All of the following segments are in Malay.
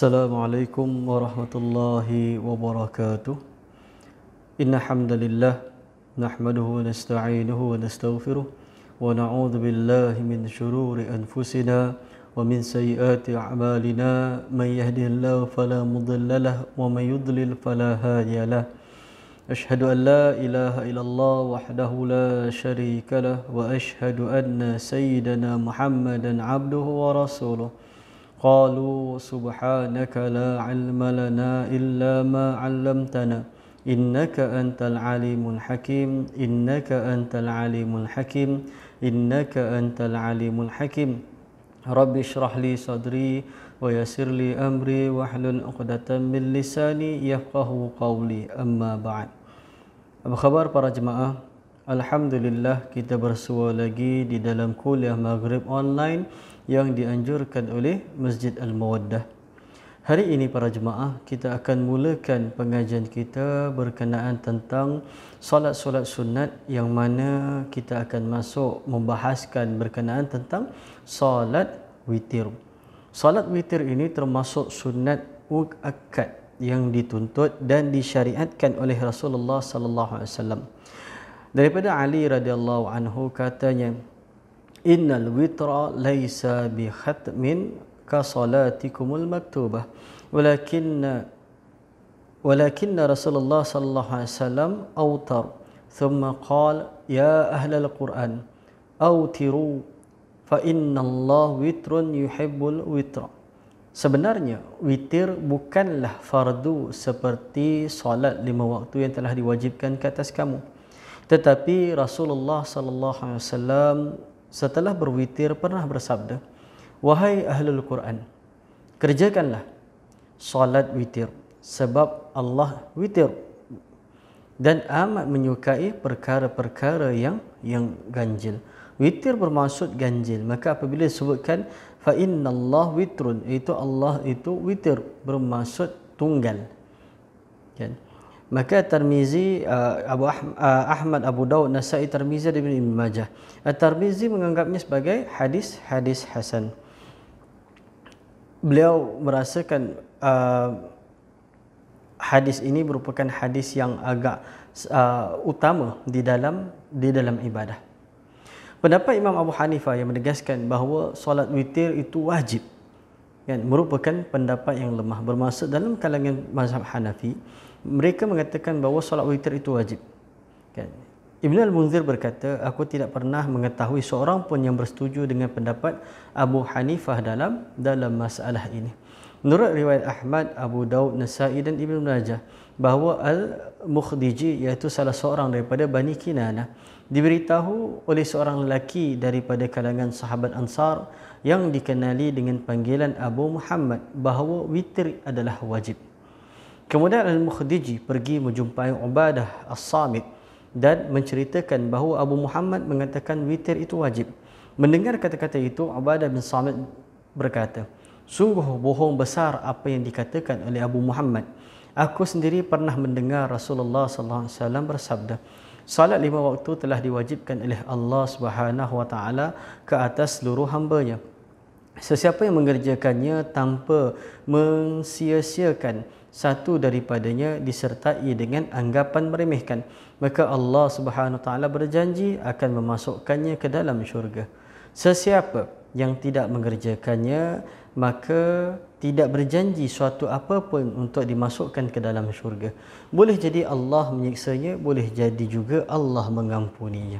السلام عليكم ورحمة الله وبركاته إن الحمد لله نحمده ونستعينه ونستغفره ونعوذ بالله من شرور أنفسنا ومن سيئات أعمالنا من يهده الله فلا مضل له ومن يضلل فلا هادي له أشهد أن لا إله إلا الله وحده لا شريك له وأشهد أن سيدنا محمدا عبده ورسوله قالوا سبحانك لا علم لنا إلا ما علمتنا إنك أنت العليم الحكيم إنك أنت العليم الحكيم إنك أنت العليم الحكيم رب اشرح لي صدري ويسر لي أمري واحلل عقدة من لساني يفقه قولي أما بعد Apa khabar para jemaah? Alhamdulillah kita bersua lagi di dalam kuliah Maghrib online yang dianjurkan oleh Masjid Al-Mawaddah. Hari ini para jemaah kita akan mulakan pengajian kita berkenaan tentang solat-solat sunat yang mana kita akan masuk membahaskan berkenaan tentang solat witir. Solat witir ini termasuk sunat muakkad yang dituntut dan disyariatkan oleh Rasulullah sallallahu alaihi wasallam. Daripada Ali radhiyallahu anhu katanya, innal witra laysa bi khatmin ka salatikumul maktubah walakin Rasulullah Sallallahu Alaihi Wasallam autar, عليه وسلم أوتر ثم قال يا أهل القرآن أوتروا فإن الله وتر يحب الوتر Sebenarnya witir bukanlah fardu seperti solat lima waktu yang telah diwajibkan ke atas kamu. Tetapi Rasulullah sallallahu alaihi wasallam setelah berwitir pernah bersabda, "Wahai ahlul Quran, kerjakanlah solat witir sebab Allah witir dan amat menyukai perkara-perkara yang yang ganjil." Witir bermaksud ganjil. Maka apabila disebutkan fa Allah witrun, itu Allah itu witir bermaksud tunggal. Kan? Okay maka Tirmizi uh, Abu Ahmad, uh, Ahmad Abu Daud Nasa'i Tirmizi dan Ibn Majah At-Tirmizi menganggapnya sebagai hadis hadis hasan beliau merasakan uh, hadis ini merupakan hadis yang agak uh, utama di dalam di dalam ibadah pendapat Imam Abu Hanifah yang menegaskan bahawa solat witir itu wajib kan merupakan pendapat yang lemah bermaksud dalam kalangan mazhab Hanafi mereka mengatakan bahawa solat witir itu wajib kan Ibn Al-Munzir berkata, aku tidak pernah mengetahui seorang pun yang bersetuju dengan pendapat Abu Hanifah dalam dalam masalah ini. Menurut riwayat Ahmad, Abu Daud, Nasai dan Ibn Majah bahawa Al-Mukhdiji iaitu salah seorang daripada Bani Kinana diberitahu oleh seorang lelaki daripada kalangan sahabat Ansar yang dikenali dengan panggilan Abu Muhammad bahawa witir adalah wajib. Kemudian Al-Mukhdiji pergi menjumpai Ubadah As-Samit dan menceritakan bahawa Abu Muhammad mengatakan witir itu wajib. Mendengar kata-kata itu, Ubadah bin Samit berkata, Sungguh bohong besar apa yang dikatakan oleh Abu Muhammad. Aku sendiri pernah mendengar Rasulullah SAW bersabda, Salat lima waktu telah diwajibkan oleh Allah Subhanahu wa taala ke atas seluruh hamba-Nya. Sesiapa yang mengerjakannya tanpa mensia-siakan satu daripadanya disertai dengan anggapan meremehkan, maka Allah Subhanahu wa taala berjanji akan memasukkannya ke dalam syurga. Sesiapa yang tidak mengerjakannya maka tidak berjanji suatu apa pun untuk dimasukkan ke dalam syurga. Boleh jadi Allah menyiksanya, boleh jadi juga Allah mengampuninya.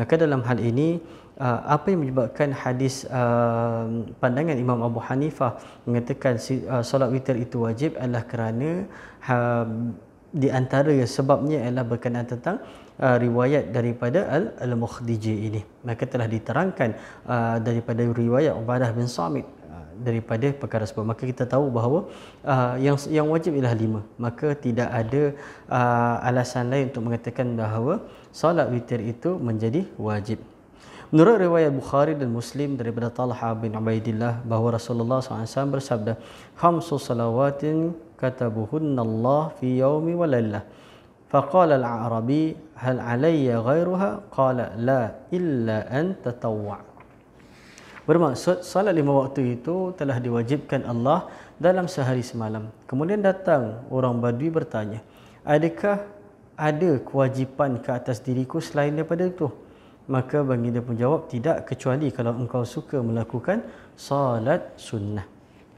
Maka dalam hal ini, uh, apa yang menyebabkan hadis uh, pandangan Imam Abu Hanifah mengatakan uh, solat witir itu wajib adalah kerana di antara sebabnya adalah berkenaan tentang Uh, riwayat daripada al al mukhdiji ini maka telah diterangkan uh, daripada riwayat Ubadah bin Samit daripada perkara sebab maka kita tahu bahawa uh, yang yang wajib ialah lima maka tidak ada uh, alasan lain untuk mengatakan bahawa solat witir itu menjadi wajib Menurut riwayat Bukhari dan Muslim daripada Talha bin Ubaidillah bahawa Rasulullah SAW bersabda Khamsu salawatin katabuhunna Allah fi yaumi walallah فقال العربي هل علي غيرها قال لا إلا أن تطوع Bermaksud salat lima waktu itu telah diwajibkan Allah dalam sehari semalam. Kemudian datang orang badui bertanya, adakah ada kewajipan ke atas diriku selain daripada itu? Maka baginda pun jawab, tidak kecuali kalau engkau suka melakukan salat sunnah.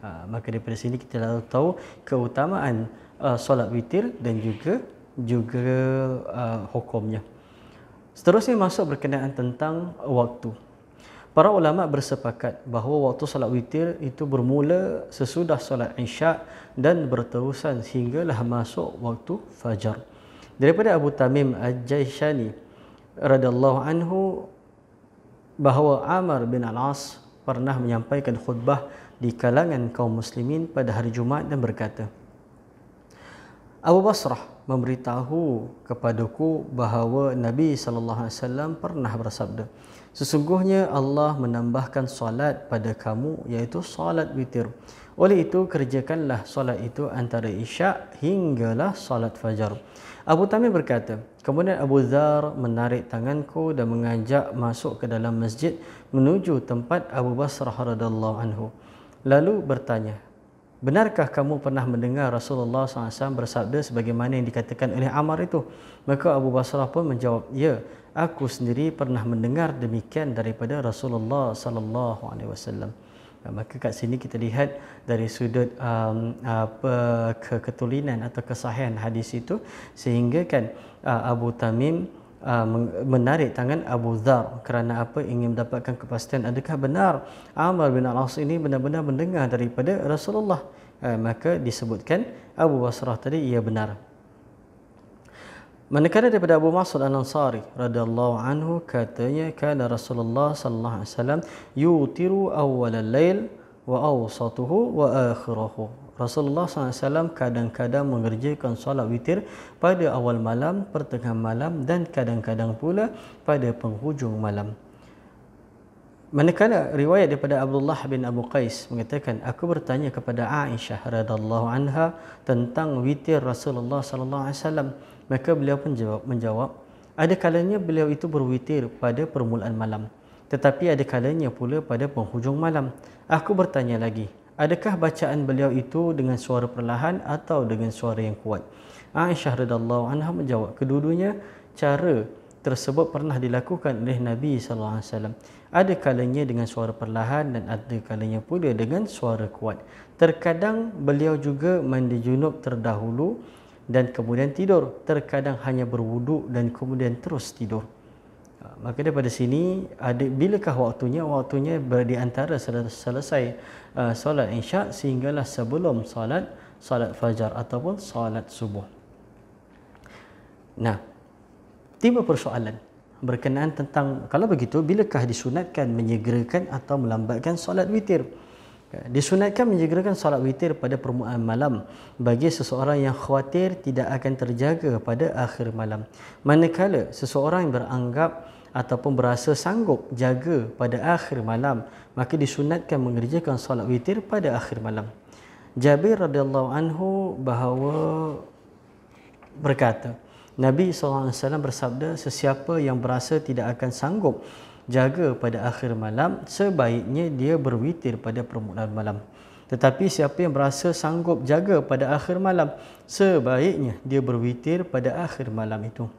Ha, maka daripada sini kita dah tahu keutamaan uh, solat witir dan juga juga uh, hukumnya. Seterusnya masuk berkenaan tentang waktu. Para ulama bersepakat bahawa waktu salat witir itu bermula sesudah salat isyak dan berterusan sehinggalah masuk waktu fajar. Daripada Abu Tamim Al-Jaishani radhiyallahu anhu bahawa Amr bin Al-As pernah menyampaikan khutbah di kalangan kaum muslimin pada hari Jumaat dan berkata Abu Basrah memberitahu kepadaku bahawa Nabi saw pernah bersabda Sesungguhnya Allah menambahkan solat pada kamu iaitu solat witir. Oleh itu kerjakanlah solat itu antara isyak hinggalah solat fajar. Abu Tamir berkata, kemudian Abu Dhar menarik tanganku dan mengajak masuk ke dalam masjid menuju tempat Abu Basrah radallahu anhu. Lalu bertanya, Benarkah kamu pernah mendengar Rasulullah SAW bersabda sebagaimana yang dikatakan oleh Ammar itu? Maka Abu Basrah pun menjawab, Ya, aku sendiri pernah mendengar demikian daripada Rasulullah SAW. Ya, maka kat sini kita lihat dari sudut um, apa, keketulinan atau kesahian hadis itu sehingga kan uh, Abu Tamim Ah, menarik tangan Abu Dhar kerana apa ingin mendapatkan kepastian adakah benar Amr bin Al-As ini benar-benar mendengar daripada Rasulullah ah, maka disebutkan Abu Basrah tadi ia benar Manakala daripada Abu Mas'ud Al-Ansari radhiyallahu anhu katanya kana Rasulullah sallallahu alaihi wasallam yutiru awwal al-lail wa awsatuhu wa akhirahu. Rasulullah SAW kadang-kadang mengerjakan solat witir pada awal malam, pertengahan malam dan kadang-kadang pula pada penghujung malam. Manakala riwayat daripada Abdullah bin Abu Qais mengatakan aku bertanya kepada Aisyah radhiallahu anha tentang witir Rasulullah sallallahu alaihi wasallam maka beliau pun menjawab ada kalanya beliau itu berwitir pada permulaan malam tetapi ada kalanya pula pada penghujung malam. Aku bertanya lagi, adakah bacaan beliau itu dengan suara perlahan atau dengan suara yang kuat? Aisyah radhiallahu anha menjawab, kedudunya cara tersebut pernah dilakukan oleh Nabi sallallahu alaihi wasallam. Ada kalanya dengan suara perlahan dan ada kalanya pula dengan suara kuat. Terkadang beliau juga mandi junub terdahulu dan kemudian tidur. Terkadang hanya berwuduk dan kemudian terus tidur. Ha, maka daripada sini ada bilakah waktunya waktunya di antara selesai uh, solat isyak sehinggalah sebelum solat solat fajar ataupun solat subuh nah tiba persoalan berkenaan tentang kalau begitu bilakah disunatkan menyegerakan atau melambatkan solat witir Disunatkan menjegerakan solat witir pada permulaan malam bagi seseorang yang khawatir tidak akan terjaga pada akhir malam. Manakala seseorang yang beranggap ataupun berasa sanggup jaga pada akhir malam, maka disunatkan mengerjakan solat witir pada akhir malam. Jabir radhiyallahu anhu bahawa berkata, Nabi SAW bersabda, sesiapa yang berasa tidak akan sanggup jaga pada akhir malam sebaiknya dia berwitir pada permulaan malam tetapi siapa yang merasa sanggup jaga pada akhir malam sebaiknya dia berwitir pada akhir malam itu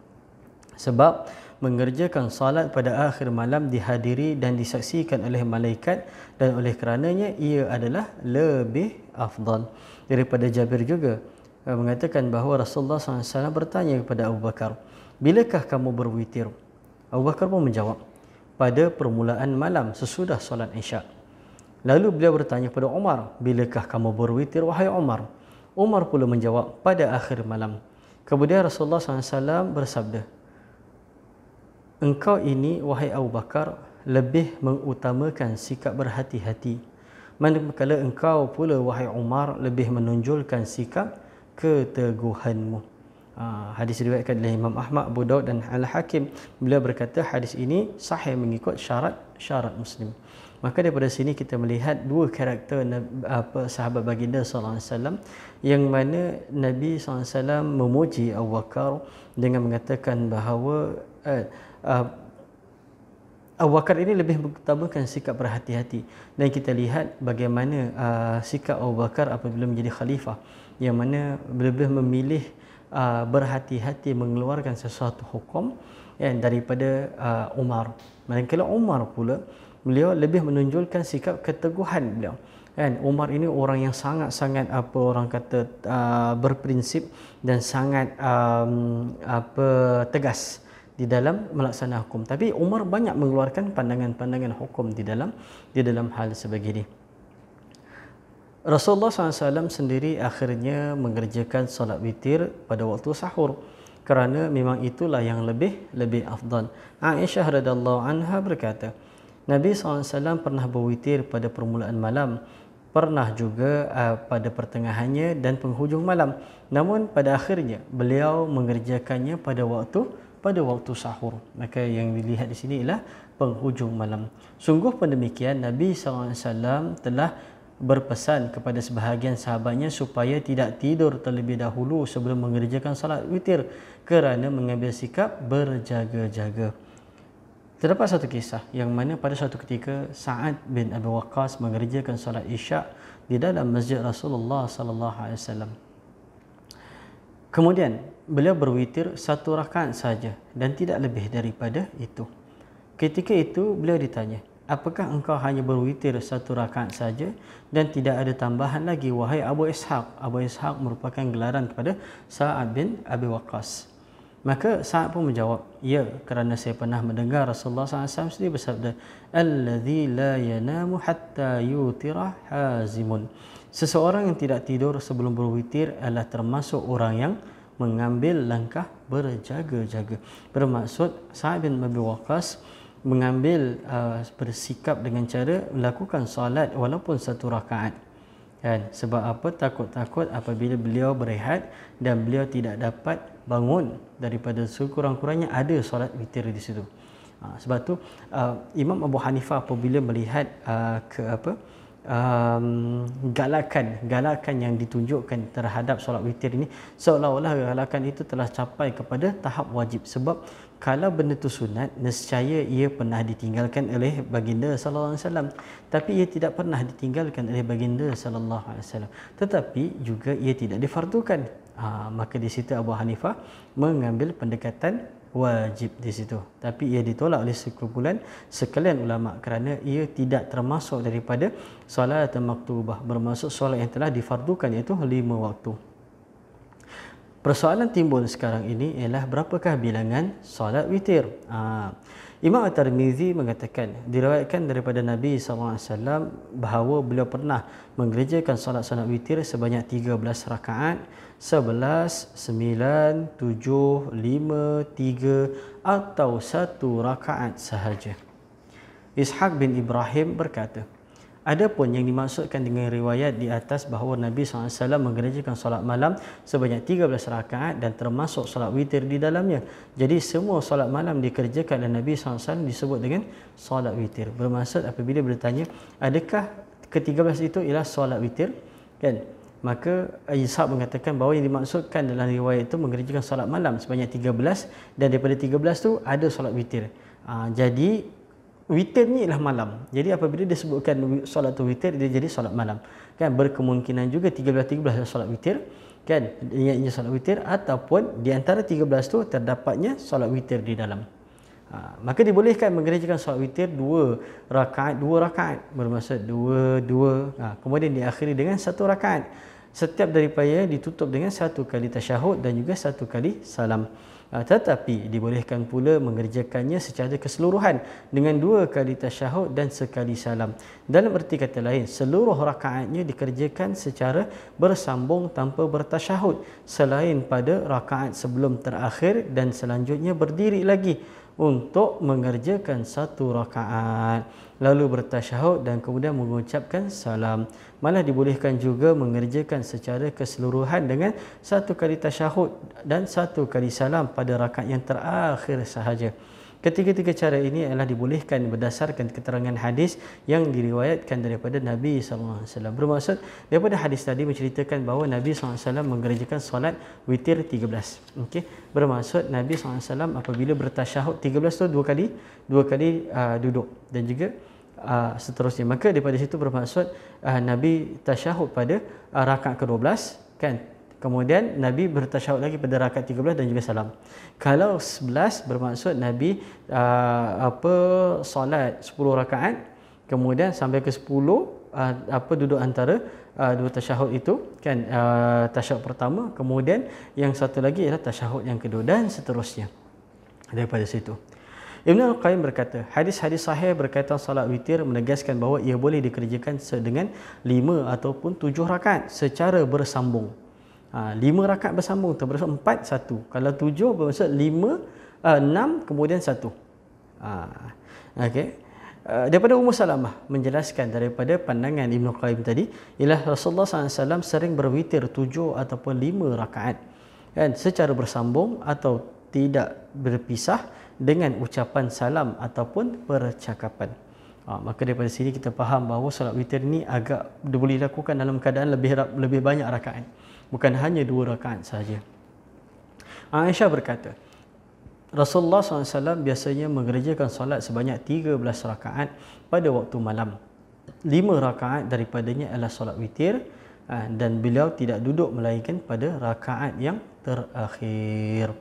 sebab mengerjakan salat pada akhir malam dihadiri dan disaksikan oleh malaikat dan oleh kerananya ia adalah lebih afdal daripada Jabir juga eh, mengatakan bahawa Rasulullah SAW bertanya kepada Abu Bakar bilakah kamu berwitir Abu Bakar pun menjawab pada permulaan malam sesudah solat isyak. Lalu beliau bertanya kepada Umar, bilakah kamu berwitir wahai Umar? Umar pula menjawab, pada akhir malam. Kemudian Rasulullah SAW bersabda, Engkau ini, wahai Abu Bakar, lebih mengutamakan sikap berhati-hati. Manakala engkau pula, wahai Umar, lebih menonjolkan sikap keteguhanmu. Ah, hadis diriwayatkan oleh Imam Ahmad, Abu Daud dan Al-Hakim. Beliau berkata hadis ini sahih mengikut syarat-syarat Muslim. Maka daripada sini kita melihat dua karakter apa sahabat baginda sallallahu alaihi wasallam yang mana Nabi sallallahu alaihi wasallam memuji Abu Bakar dengan mengatakan bahawa uh, Abu Bakar ini lebih mengutamakan sikap berhati-hati dan kita lihat bagaimana uh, sikap Awakar apabila menjadi khalifah yang mana lebih memilih Uh, berhati-hati mengeluarkan sesuatu hukum ya, daripada uh, Umar. Manakala Umar pula, beliau lebih menunjukkan sikap keteguhan beliau. Kan, Umar ini orang yang sangat-sangat apa orang kata uh, berprinsip dan sangat um, apa tegas di dalam melaksanakan hukum. Tapi Umar banyak mengeluarkan pandangan-pandangan hukum di dalam di dalam hal sebegini. Rasulullah SAW sendiri akhirnya mengerjakan solat witir pada waktu sahur kerana memang itulah yang lebih lebih afdal. Aisyah radhiallahu anha berkata, Nabi SAW pernah berwitir pada permulaan malam, pernah juga uh, pada pertengahannya dan penghujung malam. Namun pada akhirnya beliau mengerjakannya pada waktu pada waktu sahur. Maka yang dilihat di sini ialah penghujung malam. Sungguh pendemikian Nabi SAW telah berpesan kepada sebahagian sahabatnya supaya tidak tidur terlebih dahulu sebelum mengerjakan salat witir kerana mengambil sikap berjaga-jaga. Terdapat satu kisah yang mana pada suatu ketika Sa'ad bin Abi Waqqas mengerjakan salat Isyak di dalam masjid Rasulullah sallallahu alaihi wasallam. Kemudian beliau berwitir satu rakaat saja dan tidak lebih daripada itu. Ketika itu beliau ditanya, apakah engkau hanya berwitir satu rakaat saja dan tidak ada tambahan lagi wahai Abu Ishaq Abu Ishaq merupakan gelaran kepada Sa'ad bin Abi Waqqas maka Sa'ad pun menjawab ya kerana saya pernah mendengar Rasulullah SAW sendiri bersabda alladhi la yanamu hatta yutira hazimun seseorang yang tidak tidur sebelum berwitir adalah termasuk orang yang mengambil langkah berjaga-jaga bermaksud Sa'ad bin Abi Waqqas mengambil uh, bersikap dengan cara melakukan solat walaupun satu rakaat kan sebab apa takut-takut apabila beliau berehat dan beliau tidak dapat bangun daripada sekurang-kurangnya ada solat witir di situ ha, sebab tu uh, Imam Abu Hanifah apabila melihat uh, ke apa um, galakan galakan yang ditunjukkan terhadap solat witir ini seolah-olah galakan itu telah capai kepada tahap wajib sebab kalau benda tu sunat nescaya ia pernah ditinggalkan oleh baginda sallallahu alaihi wasallam tapi ia tidak pernah ditinggalkan oleh baginda sallallahu alaihi wasallam tetapi juga ia tidak difardukan ha, maka di situ Abu Hanifah mengambil pendekatan wajib di situ tapi ia ditolak oleh sekumpulan sekalian ulama kerana ia tidak termasuk daripada solat maktubah bermaksud solat yang telah difardukan iaitu lima waktu Persoalan timbul sekarang ini ialah berapakah bilangan solat witir? Ha. Imam At-Tirmizi mengatakan diriwayatkan daripada Nabi saw bahawa beliau pernah mengerjakan solat sunat witir sebanyak 13 rakaat 11 9 7 5 3 atau 1 rakaat sahaja. Ishaq bin Ibrahim berkata, Adapun yang dimaksudkan dengan riwayat di atas bahawa Nabi SAW mengerjakan solat malam sebanyak 13 rakaat dan termasuk solat witir di dalamnya. Jadi semua solat malam dikerjakan oleh Nabi SAW disebut dengan solat witir. Bermaksud apabila bertanya, adakah ke-13 itu ialah solat witir? Kan? Maka eh, Ishaq mengatakan bahawa yang dimaksudkan dalam riwayat itu mengerjakan solat malam sebanyak 13 dan daripada 13 tu ada solat witir. Ha, jadi witir ni ialah malam. Jadi apabila dia sebutkan solat witir dia jadi solat malam. Kan berkemungkinan juga 13 13 solat witir kan ingatnya solat witir ataupun di antara 13 tu terdapatnya solat witir di dalam. Ha, maka dibolehkan menggerejakan solat witir dua rakaat dua rakaat bermaksud dua dua ha, kemudian diakhiri dengan satu rakaat setiap daripada ditutup dengan satu kali tasyahud dan juga satu kali salam. Ah, tetapi dibolehkan pula mengerjakannya secara keseluruhan dengan dua kali tasyahud dan sekali salam. Dalam erti kata lain, seluruh rakaatnya dikerjakan secara bersambung tanpa bertasyahud selain pada rakaat sebelum terakhir dan selanjutnya berdiri lagi untuk mengerjakan satu rakaat lalu bertasyahud dan kemudian mengucapkan salam malah dibolehkan juga mengerjakan secara keseluruhan dengan satu kali tasyahud dan satu kali salam pada rakaat yang terakhir sahaja. Ketiga-tiga cara ini adalah dibolehkan berdasarkan keterangan hadis yang diriwayatkan daripada Nabi SAW. Bermaksud, daripada hadis tadi menceritakan bahawa Nabi SAW mengerjakan solat witir 13. Okay? Bermaksud, Nabi SAW apabila bertasyahud 13 tu dua kali dua kali uh, duduk dan juga uh, seterusnya maka daripada situ bermaksud uh, nabi tasyahud pada uh, rakaat ke-12 kan kemudian nabi bertasyahud lagi pada rakaat 13 dan juga salam kalau 11 bermaksud nabi uh, apa solat 10 rakaat kemudian sampai ke 10 uh, apa duduk antara uh, dua tasyahud itu kan uh, tasyahud pertama kemudian yang satu lagi ialah tasyahud yang kedua dan seterusnya daripada situ Ibn Al-Qayyim berkata, hadis-hadis sahih berkaitan salat witir menegaskan bahawa ia boleh dikerjakan dengan lima ataupun tujuh rakaat secara bersambung. Ha, lima rakaat bersambung, termasuk empat, satu. Kalau tujuh, bermaksud lima, eh, enam, kemudian satu. Ha, okay. Eh, daripada Ummu Salamah menjelaskan daripada pandangan Ibn Qayyim tadi ialah Rasulullah SAW sering berwitir tujuh ataupun lima rakaat kan, secara bersambung atau tidak berpisah dengan ucapan salam ataupun percakapan. Ha, maka daripada sini kita faham bahawa solat witir ini agak boleh dilakukan dalam keadaan lebih lebih banyak rakaat. Bukan hanya dua rakaat saja. Aisyah berkata, Rasulullah SAW biasanya mengerjakan solat sebanyak 13 rakaat pada waktu malam. 5 rakaat daripadanya adalah solat witir ah, dan beliau tidak duduk melainkan pada rakaat yang terakhir.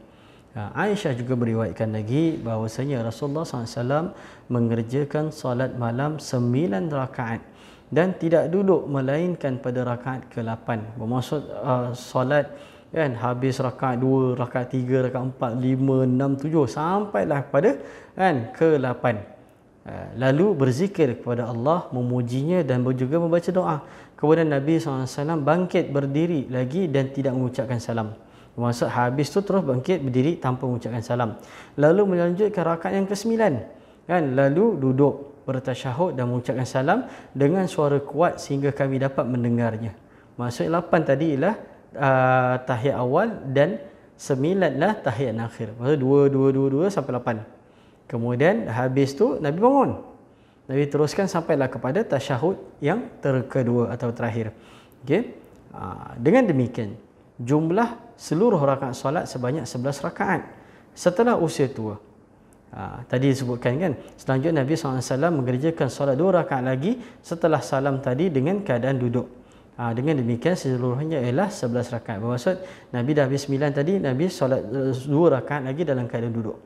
Ha, Aisyah juga meriwayatkan lagi bahawasanya Rasulullah SAW mengerjakan salat malam sembilan rakaat dan tidak duduk melainkan pada rakaat ke-8. Bermaksud uh, salat kan habis rakaat 2, rakaat 3, rakaat 4, 5, 6, 7 sampailah pada kan ke-8. Uh, ha, lalu berzikir kepada Allah memujinya dan juga membaca doa. Kemudian Nabi SAW bangkit berdiri lagi dan tidak mengucapkan salam. Bermaksud habis tu terus bangkit berdiri tanpa mengucapkan salam. Lalu melanjutkan rakaat yang ke-9. Kan? Lalu duduk bertasyahud dan mengucapkan salam dengan suara kuat sehingga kami dapat mendengarnya. Maksud lapan tadi ialah uh, tahiyat awal dan 9 lah tahiyat akhir. Maksud dua dua dua dua sampai lapan. Kemudian habis tu Nabi bangun. Nabi teruskan sampailah kepada tasyahud yang terkedua atau terakhir. Okay? Uh, dengan demikian, jumlah seluruh rakaat solat sebanyak 11 rakaat setelah usia tua. Ha, tadi disebutkan kan, selanjutnya Nabi SAW mengerjakan solat dua rakaat lagi setelah salam tadi dengan keadaan duduk. Ha, dengan demikian seluruhnya ialah 11 rakaat. Bermaksud Nabi dah habis 9 tadi, Nabi solat eh, dua rakaat lagi dalam keadaan duduk.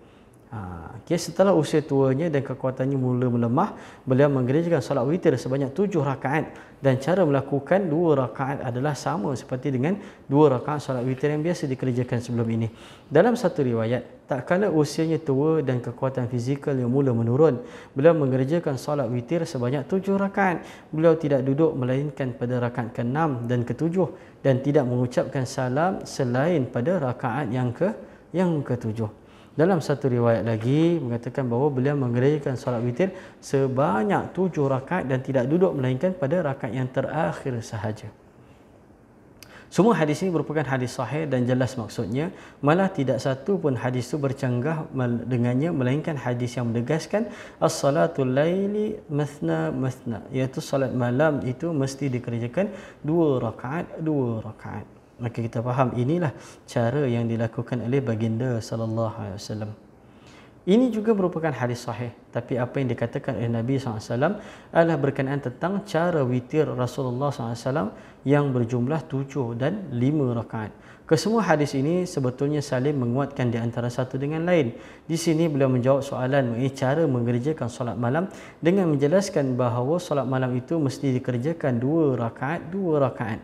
Ha, okay, setelah usia tuanya dan kekuatannya mula melemah, beliau menggerejakan solat witir sebanyak tujuh rakaat dan cara melakukan dua rakaat adalah sama seperti dengan dua rakaat solat witir yang biasa dikerjakan sebelum ini. Dalam satu riwayat, tak kala usianya tua dan kekuatan fizikal yang mula menurun, beliau mengerjakan solat witir sebanyak tujuh rakaat. Beliau tidak duduk melainkan pada rakaat ke-6 dan ke-7 dan tidak mengucapkan salam selain pada rakaat yang ke yang ketujuh. 7 dalam satu riwayat lagi mengatakan bahawa beliau mengerjakan solat witir sebanyak tujuh rakaat dan tidak duduk melainkan pada rakaat yang terakhir sahaja. Semua hadis ini merupakan hadis sahih dan jelas maksudnya. Malah tidak satu pun hadis itu bercanggah dengannya melainkan hadis yang menegaskan as salatul laili mathna mathna. Iaitu solat malam itu mesti dikerjakan dua rakaat, dua rakaat maka kita faham inilah cara yang dilakukan oleh baginda sallallahu alaihi wasallam ini juga merupakan hadis sahih tapi apa yang dikatakan oleh Nabi SAW adalah berkenaan tentang cara witir Rasulullah SAW yang berjumlah tujuh dan lima rakaat. Kesemua hadis ini sebetulnya saling menguatkan di antara satu dengan lain. Di sini beliau menjawab soalan mengenai eh, cara mengerjakan solat malam dengan menjelaskan bahawa solat malam itu mesti dikerjakan dua rakaat, dua rakaat.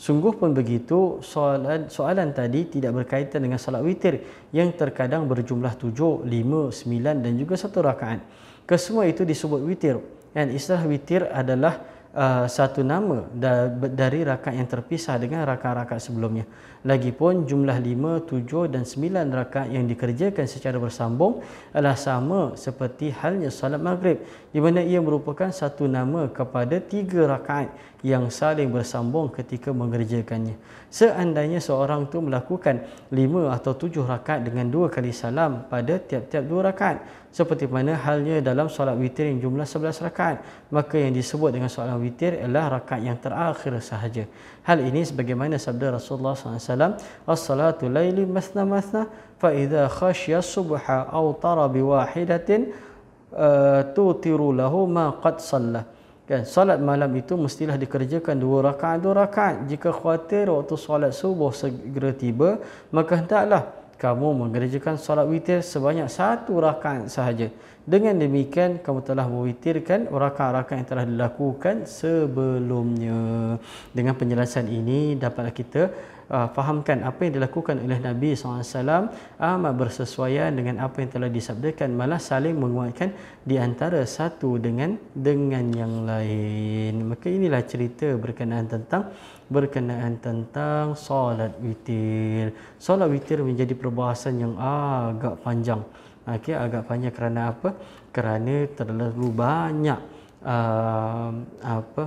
Sungguh pun begitu, soalan, soalan tadi tidak berkaitan dengan salat witir yang terkadang berjumlah tujuh, lima, sembilan dan juga satu rakaat. Kesemua itu disebut witir. Dan istilah witir adalah uh, satu nama dari rakaat yang terpisah dengan rakaat-rakaat sebelumnya. Lagipun jumlah lima, tujuh dan sembilan rakaat yang dikerjakan secara bersambung adalah sama seperti halnya salat maghrib. Di mana ia merupakan satu nama kepada tiga rakaat yang saling bersambung ketika mengerjakannya. Seandainya seorang itu melakukan lima atau tujuh rakaat dengan dua kali salam pada tiap-tiap dua rakaat. Seperti mana halnya dalam solat witir yang jumlah sebelas rakaat. Maka yang disebut dengan solat witir ialah rakaat yang terakhir sahaja. Hal ini sebagaimana sabda Rasulullah SAW. As-salatu layli masna-masna fa'idha khashya subha awtara biwahidatin uh, tutiru lahu ma qad sallah kan solat malam itu mestilah dikerjakan dua rakaat dua rakaat jika khawatir waktu salat subuh segera tiba maka hendaklah kamu mengerjakan salat witir sebanyak satu rakaat sahaja dengan demikian kamu telah mewitirkan rakaat-rakaat yang telah dilakukan sebelumnya dengan penjelasan ini dapatlah kita uh, fahamkan apa yang dilakukan oleh Nabi SAW amat um, bersesuaian dengan apa yang telah disabdakan malah saling menguatkan di antara satu dengan dengan yang lain maka inilah cerita berkenaan tentang berkenaan tentang solat witir solat witir menjadi perbahasan yang agak panjang okay, agak panjang kerana apa kerana terlalu banyak uh, apa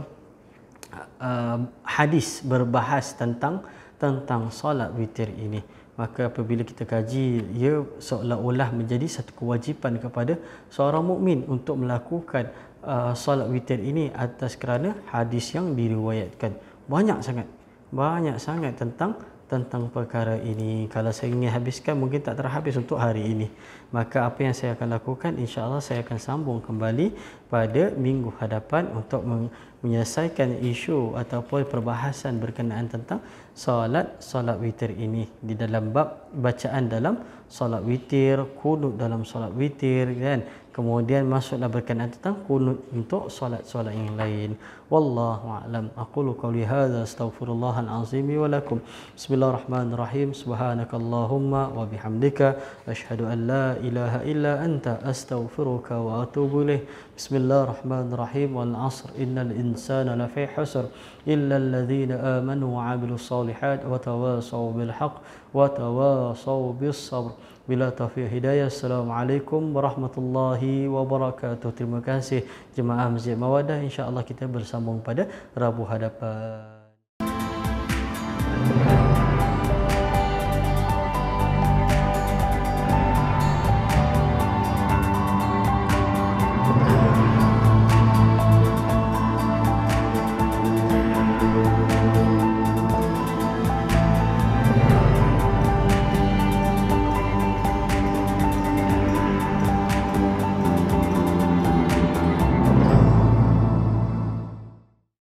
uh, hadis berbahas tentang uh, tentang solat witir ini maka apabila kita kaji ia seolah-olah menjadi satu kewajipan kepada seorang mukmin untuk melakukan uh, solat witir ini atas kerana hadis yang diriwayatkan banyak sangat banyak sangat tentang tentang perkara ini kalau saya ingin habiskan mungkin tak terhabis untuk hari ini maka apa yang saya akan lakukan insyaallah saya akan sambung kembali pada minggu hadapan untuk menyelesaikan isu ataupun perbahasan berkenaan tentang solat solat witir ini di dalam bab bacaan dalam solat witir kunut dalam solat witir kan kemudian masuklah berkenaan tentang kunut untuk solat-solat yang lain wallahu a'lam aqulu qawli hadza astaghfirullahal azim wa lakum bismillahirrahmanirrahim subhanakallahumma wa bihamdika ashhadu an la ilaha illa anta astaghfiruka wa atubu ilaik bismillahirrahmanirrahim wal 'asr innal insana lafi husr illa alladhina amanu wa 'amilus الصالحات وتواصوا بالحق وتواصوا sabr, Bila Taufiq Hidayah Assalamualaikum Warahmatullahi Wabarakatuh Terima kasih Jemaah Masjid Mawadah InsyaAllah kita bersambung pada Rabu Hadapan